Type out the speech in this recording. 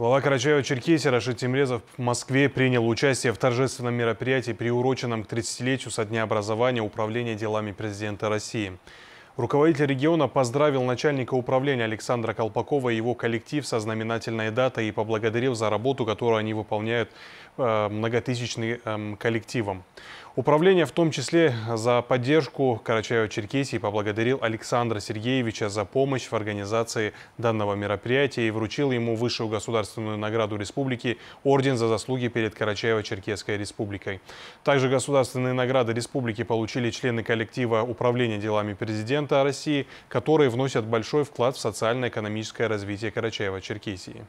Глава Карачаева-Черкесии Рашид Тимрезов в Москве принял участие в торжественном мероприятии, приуроченном к 30-летию со дня образования Управления делами президента России. Руководитель региона поздравил начальника управления Александра Колпакова и его коллектив со знаменательной датой и поблагодарил за работу, которую они выполняют э, многотысячным эм, коллективом. Управление в том числе за поддержку Карачаева-Черкесии поблагодарил Александра Сергеевича за помощь в организации данного мероприятия и вручил ему высшую государственную награду республики Орден за заслуги перед Карачаево-Черкесской республикой. Также государственные награды республики получили члены коллектива Управления делами президента России, которые вносят большой вклад в социально-экономическое развитие Карачаева-Черкесии.